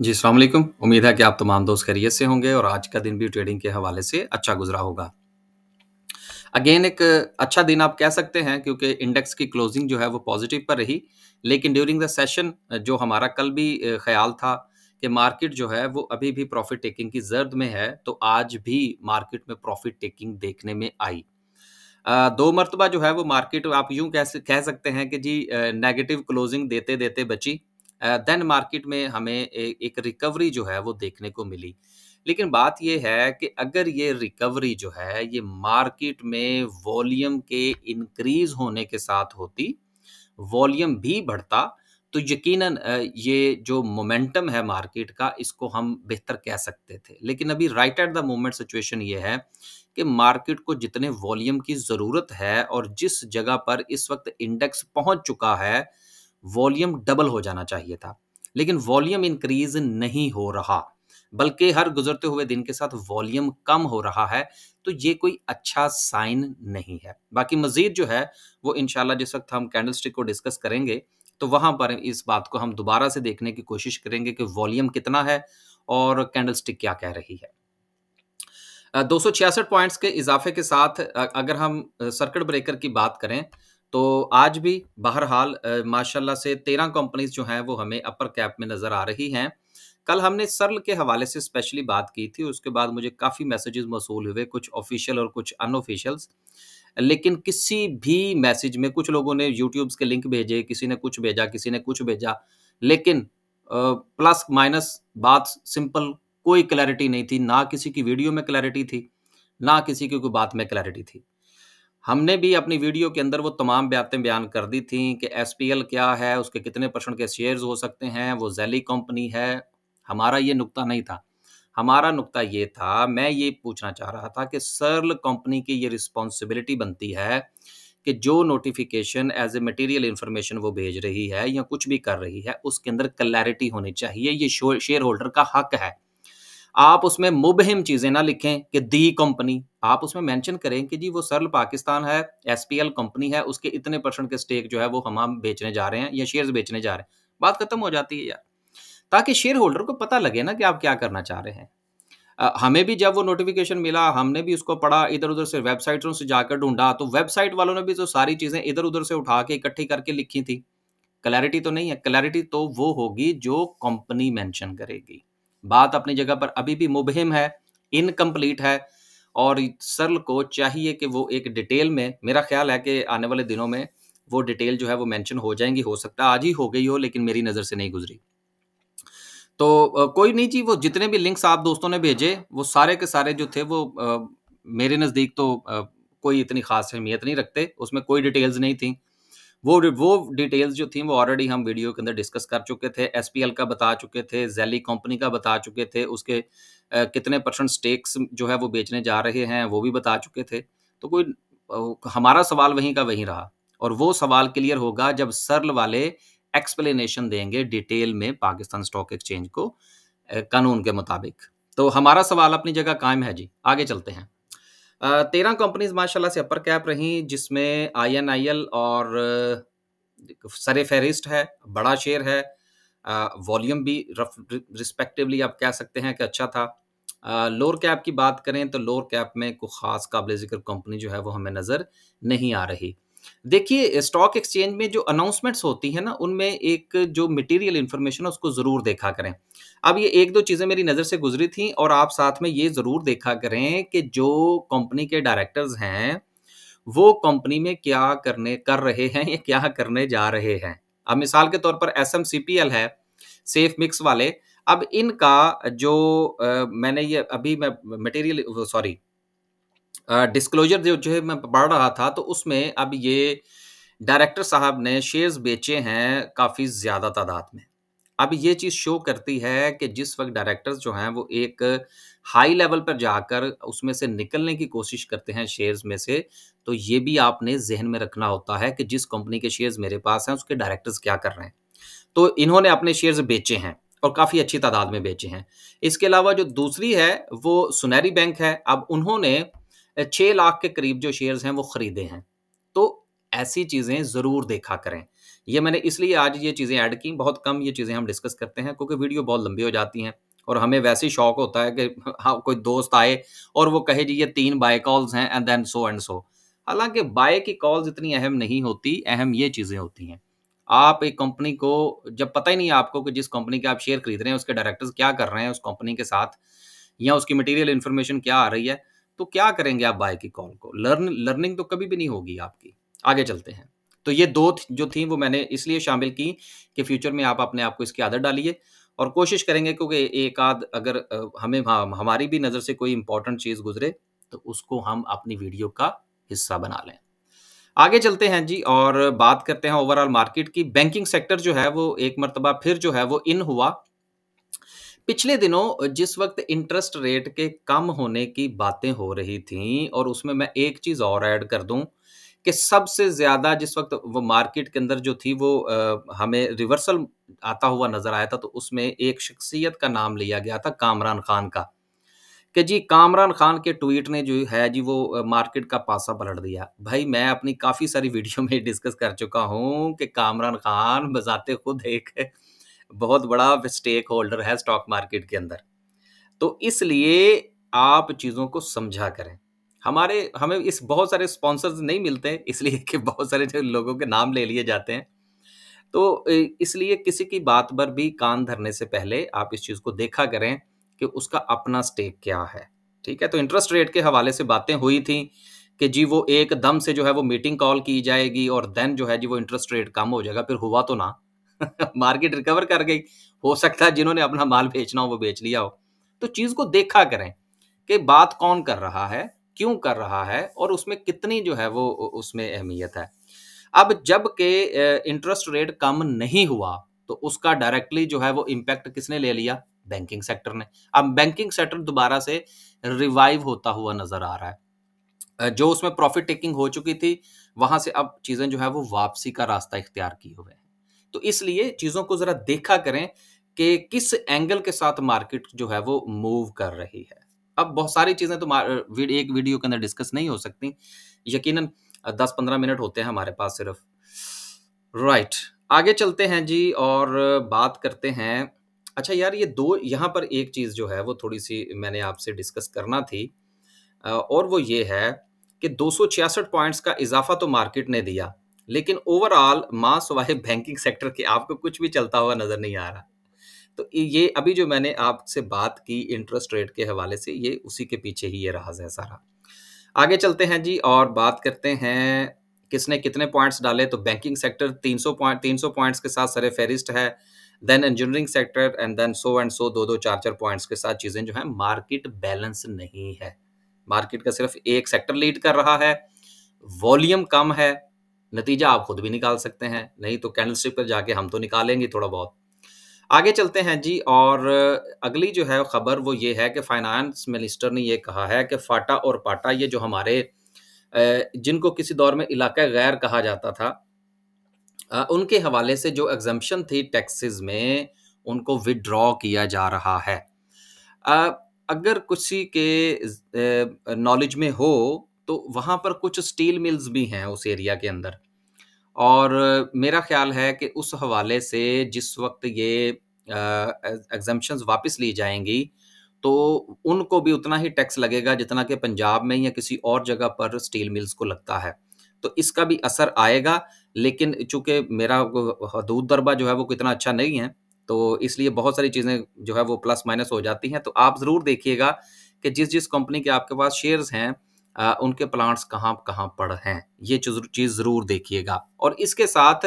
जी अलैक्म उम्मीद है कि आप तमाम दोस्त खैरियत से होंगे और आज का दिन भी ट्रेडिंग के हवाले से अच्छा गुजरा होगा अगेन एक अच्छा दिन आप कह सकते हैं क्योंकि इंडेक्स की क्लोजिंग जो है वो पॉजिटिव पर रही लेकिन ड्यूरिंग द सेशन जो हमारा कल भी ख्याल था कि मार्केट जो है वो अभी भी प्रॉफिट टेकिंग की जर्द में है तो आज भी मार्केट में प्रॉफिट टेकिंग देखने में आई दो मरतबा जो है वो मार्केट आप यूं कह सकते हैं कि जी नेगेटिव क्लोजिंग देते देते बची देन मार्केट में हमें ए, एक रिकवरी जो है वो देखने को मिली लेकिन बात यह है कि अगर ये रिकवरी जो है ये मार्केट में वॉल्यूम के इंक्रीज होने के साथ होती वॉल्यूम भी बढ़ता तो यकीनन ये जो मोमेंटम है मार्केट का इसको हम बेहतर कह सकते थे लेकिन अभी right at the moment situation ये है कि मार्केट को जितने वॉल्यूम की ज़रूरत है और जिस जगह पर इस वक्त इंडेक्स पहुंच चुका है वॉल्यूम डबल हो जाना चाहिए था लेकिन वॉल्यूम इंक्रीज नहीं हो रहा बल्कि हर गुजरते हुए दिन के साथ वॉल्यूम कम हो रहा है तो ये कोई अच्छा साइन नहीं है बाकी मज़ीद जो है वो इनशाला जिस वक्त हम कैंडल स्टिक को डिस्कस करेंगे तो वहां पर इस बात को हम दोबारा से देखने की कोशिश करेंगे कि वॉल्यूम कितना है और कैंडल स्टिक क्या कह रही है दो पॉइंट्स के इजाफे के साथ अगर हम सर्किट ब्रेकर की बात करें तो आज भी बहरहाल माशाल्लाह से तेरह कंपनीज जो हैं वो हमें अपर कैप में नज़र आ रही हैं कल हमने सरल के हवाले से स्पेशली बात की थी उसके बाद मुझे काफ़ी मैसेजेस मौसू हुए कुछ ऑफिशियल और कुछ अनऑफिशियल्स लेकिन किसी भी मैसेज में कुछ लोगों ने यूट्यूब्स के लिंक भेजे किसी ने कुछ भेजा किसी ने कुछ भेजा लेकिन प्लस माइनस बात सिंपल कोई क्लैरिटी नहीं थी ना किसी की वीडियो में क्लैरिटी थी ना किसी की कोई बात में क्लैरिटी थी हमने भी अपनी वीडियो के अंदर वो तमाम बातें बयान कर दी थी कि एस क्या है उसके कितने परसेंट के शेयर्स हो सकते हैं वो जैली कंपनी है हमारा ये नुकता नहीं था हमारा नुकता ये था मैं ये पूछना चाह रहा था कि सर्ल कंपनी की ये रिस्पॉन्सिबिलिटी बनती है कि जो notification as a material information वो भेज रही है या कुछ भी कर रही है उसके अंदर क्लैरिटी होनी चाहिए ये शेयर होल्डर का हक है आप उसमें मुबहिम चीज़ें ना लिखें कि दी कंपनी आप उसमें मेंशन करें कि जी वो सरल पाकिस्तान है एस कंपनी है उसके इतने परसेंट के स्टेक जो है वो हम हम बेचने जा रहे हैं या शेयर्स बेचने जा रहे हैं बात खत्म हो जाती है यार ताकि शेयर होल्डर को पता लगे ना कि आप क्या करना चाह रहे हैं हमें भी जब वो नोटिफिकेशन मिला हमने भी उसको पढ़ा इधर उधर से वेबसाइटों से जाकर ढूंढा तो वेबसाइट वालों ने भी तो सारी चीज़ें इधर उधर से उठा के इकट्ठी करके लिखी थी क्लैरिटी तो नहीं है क्लैरिटी तो वो होगी जो कंपनी मेंशन करेगी बात अपनी जगह पर अभी भी मुबहिम है इनकम्प्लीट है और सरल को चाहिए कि वो एक डिटेल में मेरा ख्याल है कि आने वाले दिनों में वो डिटेल जो है वो मेंशन हो जाएंगी हो सकता आज ही हो गई हो लेकिन मेरी नज़र से नहीं गुजरी तो कोई नहीं जी वो जितने भी लिंक्स आप दोस्तों ने भेजे वो सारे के सारे जो थे वो मेरे नज़दीक तो कोई इतनी खास अहमियत नहीं रखते उसमें कोई डिटेल्स नहीं थी वो वो डिटेल्स जो थी वो ऑलरेडी हम वीडियो के अंदर डिस्कस कर चुके थे एस का बता चुके थे जैली कंपनी का बता चुके थे उसके आ, कितने परसेंट स्टेक्स जो है वो बेचने जा रहे हैं वो भी बता चुके थे तो कोई हमारा सवाल वहीं का वहीं रहा और वो सवाल क्लियर होगा जब सरल वाले एक्सप्लेनेशन देंगे डिटेल में पाकिस्तान स्टॉक एक्सचेंज को कानून के मुताबिक तो हमारा सवाल अपनी जगह कायम है जी आगे चलते हैं तेरह कंपनीज माशाल्लाह से अपर कैप रही जिसमें आई एन आई एल और सर फहरिस्ट है बड़ा शेयर है वॉल्यूम भी रफ रिस्पेक्टिवली आप कह सकते हैं कि अच्छा था लोअर कैप की बात करें तो लोअर कैप में कोई ख़ास काबिल ज़िक्र कंपनी जो है वो हमें नज़र नहीं आ रही देखिए स्टॉक एक्सचेंज में जो अनाउंसमेंट्स होती है ना उनमें एक जो मटेरियल इन्फॉर्मेशन है उसको ज़रूर देखा करें अब ये एक दो चीज़ें मेरी नज़र से गुजरी थी और आप साथ में ये ज़रूर देखा करें कि जो कंपनी के डायरेक्टर्स हैं वो कंपनी में क्या करने कर रहे हैं या क्या करने जा रहे हैं अब मिसाल के तौर पर एस है सेफ मिक्स वाले अब इनका जो आ, मैंने ये अभी मैं मटेरियल सॉरी डिस्क्लोजर जो जो है मैं पढ़ रहा था तो उसमें अब ये डायरेक्टर साहब ने शेयर्स बेचे हैं काफ़ी ज़्यादा तादाद में अब ये चीज़ शो करती है कि जिस वक्त डायरेक्टर्स जो हैं वो एक हाई लेवल पर जाकर उसमें से निकलने की कोशिश करते हैं शेयर्स में से तो ये भी आपने जहन में रखना होता है कि जिस कंपनी के शेयर्स मेरे पास हैं उसके डायरेक्टर्स क्या कर रहे हैं तो इन्होंने अपने शेयर्स बेचे हैं और काफ़ी अच्छी तादाद में बेचे हैं इसके अलावा जो दूसरी है वो सुनहरी बैंक है अब उन्होंने छः लाख के करीब जो शेयर्स हैं वो खरीदे हैं तो ऐसी चीज़ें ज़रूर देखा करें ये मैंने इसलिए आज ये चीज़ें ऐड की बहुत कम ये चीज़ें हम डिस्कस करते हैं क्योंकि वीडियो बहुत लंबी हो जाती हैं और हमें वैसे ही शौक होता है कि हाँ कोई दोस्त आए और वो कहे जी ये तीन बाय कॉल्स हैं and then so and so हालांकि बाय की कॉल्स इतनी अहम नहीं होती अहम ये चीज़ें होती हैं आप एक कंपनी को जब पता ही नहीं आपको कि जिस कंपनी के आप शेयर खरीद रहे हैं उसके डायरेक्टर्स क्या कर रहे हैं उस कंपनी के साथ या उसकी मटेरियल इन्फॉर्मेशन क्या आ रही है तो क्या करेंगे आप बाय की कॉल को लर्न लर्निंग तो कभी भी नहीं होगी आपकी आगे चलते हैं तो ये दो जो थी वो मैंने इसलिए शामिल की कि फ्यूचर में आप अपने आप को इसकी आदत डालिए और कोशिश करेंगे क्योंकि एक आध अगर हमें हाँ, हमारी भी नज़र से कोई इंपॉर्टेंट चीज़ गुजरे तो उसको हम अपनी वीडियो का हिस्सा बना लें आगे चलते हैं जी और बात करते हैं ओवरऑल मार्केट की बैंकिंग सेक्टर जो है वो एक मरतबा फिर जो है वो इन हुआ पिछले दिनों जिस वक्त इंटरेस्ट रेट के कम होने की बातें हो रही थी और उसमें मैं एक चीज़ और ऐड कर दूं कि सबसे ज़्यादा जिस वक्त वो मार्केट के अंदर जो थी वो हमें रिवर्सल आता हुआ नज़र आया था तो उसमें एक शख्सियत का नाम लिया गया था कामरान खान का कि जी कामरान खान के ट्वीट ने जो है जी वो मार्केट का पासा पलट दिया भाई मैं अपनी काफ़ी सारी वीडियो में डिस्कस कर चुका हूँ कि कामरान खान बजाते खुद एक बहुत बड़ा स्टेक होल्डर है स्टॉक मार्केट के अंदर तो इसलिए आप चीज़ों को समझा करें हमारे हमें इस बहुत सारे स्पॉन्सर्स नहीं मिलते इसलिए कि बहुत सारे जो लोगों के नाम ले लिए जाते हैं तो इसलिए किसी की बात पर भी कान धरने से पहले आप इस चीज़ को देखा करें कि उसका अपना स्टेक क्या है ठीक है तो इंटरेस्ट रेट के हवाले से बातें हुई थी कि जी वो एकदम से जो है वो मीटिंग कॉल की जाएगी और देन जो है जी वो इंटरेस्ट रेट कम हो जाएगा फिर हुआ तो ना मार्केट रिकवर कर गई हो सकता है जिन्होंने अपना माल बेचना हो वो बेच लिया हो तो चीज़ को देखा करें कि बात कौन कर रहा है क्यों कर रहा है और उसमें कितनी जो है वो उसमें अहमियत है अब जब के इंटरेस्ट रेट कम नहीं हुआ तो उसका डायरेक्टली जो है वो इम्पैक्ट किसने ले लिया बैंकिंग सेक्टर ने अब बैंकिंग सेक्टर दोबारा से रिवाइव होता हुआ नजर आ रहा है जो उसमें प्रॉफिट टेकिंग हो चुकी थी वहां से अब चीजें जो है वो वापसी का रास्ता इख्तियार किए हुए हैं तो इसलिए चीज़ों को ज़रा देखा करें कि किस एंगल के साथ मार्केट जो है वो मूव कर रही है अब बहुत सारी चीज़ें तो एक वीडियो के अंदर डिस्कस नहीं हो सकती यकीनन दस पंद्रह मिनट होते हैं हमारे पास सिर्फ राइट right. आगे चलते हैं जी और बात करते हैं अच्छा यार ये दो यहाँ पर एक चीज़ जो है वो थोड़ी सी मैंने आपसे डिस्कस करना थी और वो ये है कि दो पॉइंट्स का इजाफा तो मार्केट ने दिया लेकिन ओवरऑल मास वाहे बैंकिंग सेक्टर के आपको कुछ भी चलता हुआ नजर नहीं आ रहा तो ये अभी जो मैंने आपसे बात की इंटरेस्ट रेट के हवाले से ये उसी के पीछे ही ये राज है सारा आगे चलते हैं जी और बात करते हैं किसने कितने पॉइंट्स डाले तो बैंकिंग सेक्टर 300 पॉइंट 300 पॉइंट्स के साथ सरे फहरिस्त है then engineering sector and then so and so दो दो चार चार पॉइंट्स के साथ चीज़ें जो है मार्केट बैलेंस नहीं है मार्केट का सिर्फ एक सेक्टर लीड कर रहा है वॉल्यूम कम है नतीजा आप खुद भी निकाल सकते हैं नहीं तो कैंडल पर जाके हम तो निकालेंगे थोड़ा बहुत आगे चलते हैं जी और अगली जो है खबर वो ये है कि फाइनेंस मिनिस्टर ने ये कहा है कि फाटा और पाटा ये जो हमारे जिनको किसी दौर में इलाका गैर कहा जाता था उनके हवाले से जो एग्जम्पन थी टैक्सेस में उनको विड्रॉ किया जा रहा है अगर किसी के नॉलेज में हो तो वहाँ पर कुछ स्टील मिल्स भी हैं उस एरिया के अंदर और मेरा ख्याल है कि उस हवाले से जिस वक्त ये एग्जाम्शन वापस ली जाएंगी तो उनको भी उतना ही टैक्स लगेगा जितना कि पंजाब में या किसी और जगह पर स्टील मिल्स को लगता है तो इसका भी असर आएगा लेकिन चूंकि मेरा दूध दरबा जो है वो कितना अच्छा नहीं है तो इसलिए बहुत सारी चीज़ें जो है वो प्लस माइनस हो जाती हैं तो आप ज़रूर देखिएगा कि जिस जिस कंपनी के आपके पास शेयर्स हैं उनके प्लांट्स कहाँ कहाँ पर हैं ये चीज़ ज़रूर देखिएगा और इसके साथ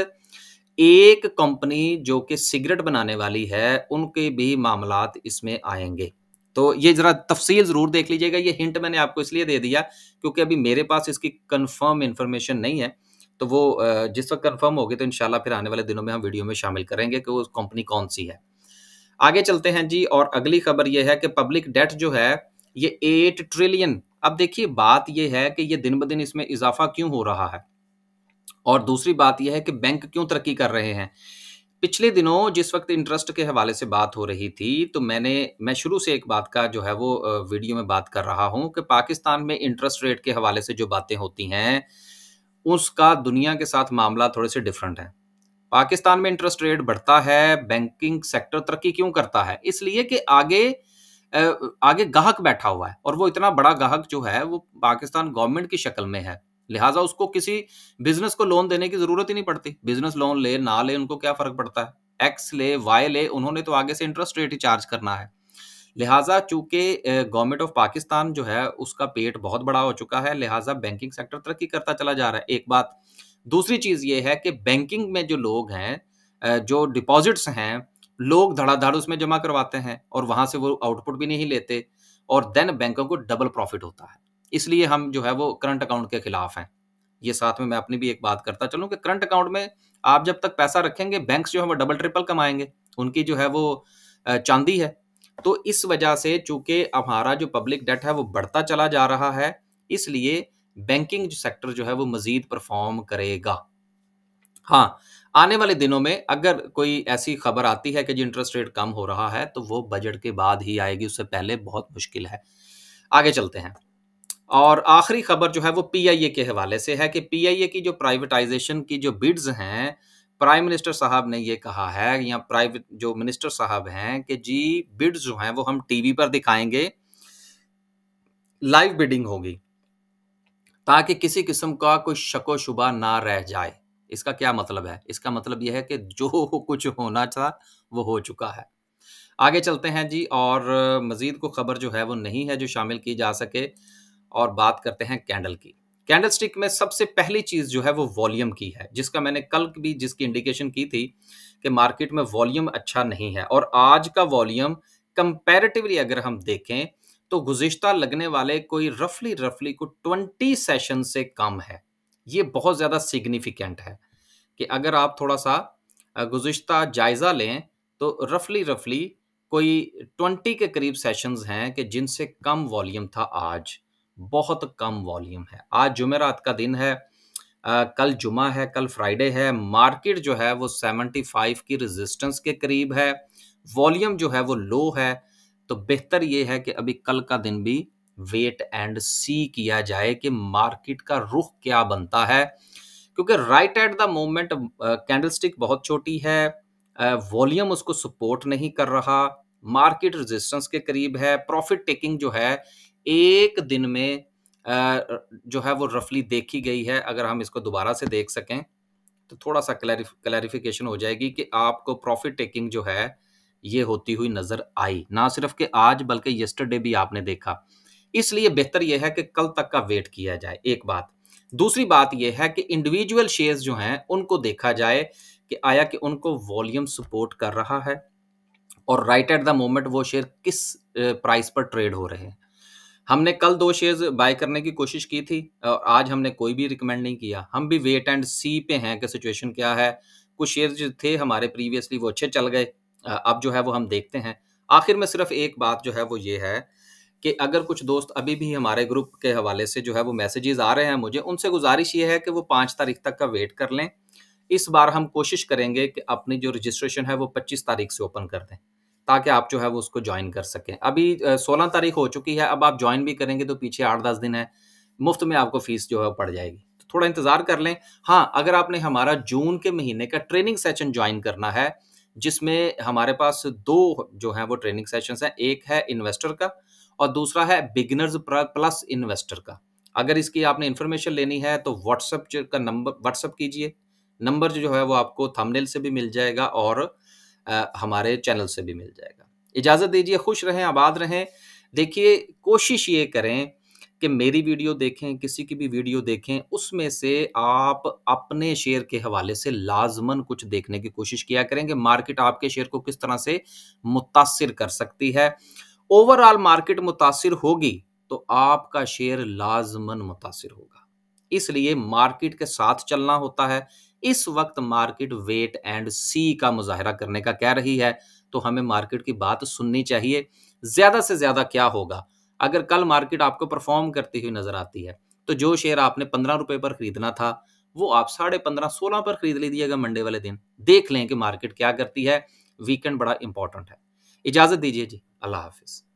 एक कंपनी जो कि सिगरेट बनाने वाली है उनके भी मामला इसमें आएंगे तो ये ज़रा तफसील ज़रूर देख लीजिएगा ये हिंट मैंने आपको इसलिए दे दिया क्योंकि अभी मेरे पास इसकी कंफर्म इन्फॉर्मेशन नहीं है तो वो जिस वक्त कंफर्म होगी तो इनशाला फिर आने वाले दिनों में हम वीडियो में शामिल करेंगे कि वो कंपनी कौन सी है आगे चलते हैं जी और अगली खबर ये है कि पब्लिक डेट जो है ये एट ट्रिलियन अब देखिए बात यह है कि ये दिन ब दिन इसमें इजाफा क्यों हो रहा है और दूसरी बात यह है कि बैंक क्यों तरक्की कर रहे हैं पिछले दिनों जिस वक्त इंटरेस्ट के हवाले से बात हो रही थी तो मैंने मैं शुरू से एक बात का जो है वो वीडियो में बात कर रहा हूं कि पाकिस्तान में इंटरेस्ट रेट के हवाले से जो बातें होती हैं उसका दुनिया के साथ मामला थोड़े से डिफरेंट है पाकिस्तान में इंटरेस्ट रेट बढ़ता है बैंकिंग सेक्टर तरक्की क्यों करता है इसलिए कि आगे आगे गाहक बैठा हुआ है और वो इतना बड़ा गाहक जो है वो पाकिस्तान गवर्नमेंट की शक्ल में है लिहाजा उसको किसी बिजनेस को लोन देने की जरूरत ही नहीं पड़ती बिजनेस लोन ले ना ले उनको क्या फर्क पड़ता है एक्स ले वाई ले उन्होंने तो आगे से इंटरेस्ट रेट ही चार्ज करना है लिहाजा चूंकि गवर्नमेंट ऑफ पाकिस्तान जो है उसका पेट बहुत बड़ा हो चुका है लिहाजा बैंकिंग सेक्टर तरक्की करता चला जा रहा है एक बात दूसरी चीज़ ये है कि बैंकिंग में जो लोग हैं जो डिपॉजिट्स हैं लोग धड़ाधड़ उसमें जमा करवाते हैं और वहां से वो आउटपुट भी नहीं लेते और देन बैंकों को डबल प्रॉफिट होता है इसलिए हम जो है वो करंट अकाउंट के खिलाफ हैं ये साथ में मैं अपनी भी एक बात करता चलूँ कि करंट अकाउंट में आप जब तक पैसा रखेंगे बैंक जो है वो डबल ट्रिपल कमाएंगे उनकी जो है वो चांदी है तो इस वजह से चूंकि हमारा जो पब्लिक डेट है वो बढ़ता चला जा रहा है इसलिए बैंकिंग सेक्टर जो है वो मजीद परफॉर्म करेगा हाँ आने वाले दिनों में अगर कोई ऐसी खबर आती है कि जी इंटरेस्ट रेट कम हो रहा है तो वो बजट के बाद ही आएगी उससे पहले बहुत मुश्किल है आगे चलते हैं और आखिरी खबर जो है वो पीआईए के हवाले से है कि पीआईए की जो प्राइवेटाइजेशन की जो बिड्स हैं प्राइम मिनिस्टर साहब ने ये कहा है या प्राइवेट जो मिनिस्टर साहब हैं कि जी बिड्स जो हैं वो हम टीवी पर दिखाएंगे लाइव बिडिंग होगी ताकि किसी किस्म का कोई शको शुबा ना रह जाए इसका क्या मतलब है इसका मतलब यह है कि जो कुछ होना था वो हो चुका है आगे चलते हैं जी और मज़ीद को ख़बर जो है वो नहीं है जो शामिल की जा सके और बात करते हैं कैंडल की कैंडल स्टिक में सबसे पहली चीज़ जो है वो वॉल्यूम की है जिसका मैंने कल भी जिसकी इंडिकेशन की थी कि मार्केट में वॉल्यूम अच्छा नहीं है और आज का वॉल्यूम कंपेरेटिवली अगर हम देखें तो गुज्तर लगने वाले कोई रफली रफली को ट्वेंटी सेशन से कम है ये बहुत ज़्यादा सिग्निफिकेंट है कि अगर आप थोड़ा सा गुज्त जायज़ा लें तो रफली रफली कोई ट्वेंटी के करीब सेशंस हैं कि जिनसे कम वॉल्यूम था आज बहुत कम वॉल्यूम है आज जुमेरात का दिन है आ, कल जुमा है कल फ्राइडे है मार्केट जो है वो फाइव की रेजिस्टेंस के करीब है वॉल्यूम जो है वो लो है तो बेहतर ये है कि अभी कल का दिन भी वेट एंड सी किया जाए कि मार्केट का रुख क्या बनता है क्योंकि right at the moment candlestick बहुत छोटी है वॉल्यूम उसको सपोर्ट नहीं कर रहा मार्केट रेजिस्टेंस के करीब है प्रॉफिट टेकिंग जो है एक दिन में जो है वो रफली देखी गई है अगर हम इसको दोबारा से देख सकें तो थोड़ा सा क्लैरिफिकेशन हो जाएगी कि आपको प्रॉफिट टेकिंग जो है ये होती हुई नजर आई ना सिर्फ कि आज बल्कि यस्टरडे भी आपने देखा इसलिए बेहतर यह है कि कल तक का वेट किया जाए एक बात दूसरी बात यह है कि इंडिविजुअल शेयर्स जो हैं उनको देखा जाए कि आया कि उनको वॉल्यूम सपोर्ट कर रहा है और राइट एट द मोमेंट वो शेयर किस प्राइस पर ट्रेड हो रहे हैं हमने कल दो शेयर्स बाय करने की कोशिश की थी और आज हमने कोई भी रिकमेंड नहीं किया हम भी वेट एंड सी पे हैं कि सिचुएशन क्या है कुछ शेयर जो थे हमारे प्रीवियसली वो अच्छे चल गए अब जो है वो हम देखते हैं आखिर में सिर्फ एक बात जो है वो ये है कि अगर कुछ दोस्त अभी भी हमारे ग्रुप के हवाले से जो है वो मैसेजेस आ रहे हैं मुझे उनसे गुजारिश ये है कि वो पाँच तारीख तक का वेट कर लें इस बार हम कोशिश करेंगे कि अपनी जो रजिस्ट्रेशन है वो पच्चीस तारीख से ओपन कर दें ताकि आप जो है वो उसको ज्वाइन कर सकें अभी सोलह तारीख हो चुकी है अब आप ज्वाइन भी करेंगे तो पीछे आठ दस दिन है मुफ्त में आपको फीस जो है पड़ जाएगी तो थोड़ा इंतज़ार कर लें हाँ अगर आपने हमारा जून के महीने का ट्रेनिंग सेशन ज्वाइन करना है जिसमें हमारे पास दो जो है वो ट्रेनिंग सेशंस हैं एक है इन्वेस्टर का और दूसरा है बिगिनर्स प्लस इन्वेस्टर का अगर इसकी आपने इन्फॉर्मेशन लेनी है तो व्हाट्सअप का नंबर व्हाट्सअप कीजिए नंबर जो है वो आपको थंबनेल से भी मिल जाएगा और आ, हमारे चैनल से भी मिल जाएगा इजाज़त दीजिए खुश रहें आबाद रहें देखिए कोशिश ये करें कि मेरी वीडियो देखें किसी की भी वीडियो देखें उसमें से आप अपने शेयर के हवाले से लाजमन कुछ देखने की कोशिश किया करें कि मार्केट आपके शेयर को किस तरह से मुतासर कर सकती है ओवरऑल मार्केट मुतासर होगी तो आपका शेयर लाजमन मुतासर होगा इसलिए मार्केट के साथ चलना होता है इस वक्त मार्केट वेट एंड सी का मुजाहरा करने का कह रही है तो हमें मार्केट की बात सुननी चाहिए ज्यादा से ज्यादा क्या होगा अगर कल मार्केट आपको परफॉर्म करती हुई नजर आती है तो जो शेयर आपने पंद्रह रुपए पर खरीदना था वो आप साढ़े पंद्रह सोलह पर खरीद लीजिएगा मंडे वाले दिन देख लें कि मार्केट क्या करती है वीकेंड बड़ा इंपॉर्टेंट है इजाजत दीजिए जी Allah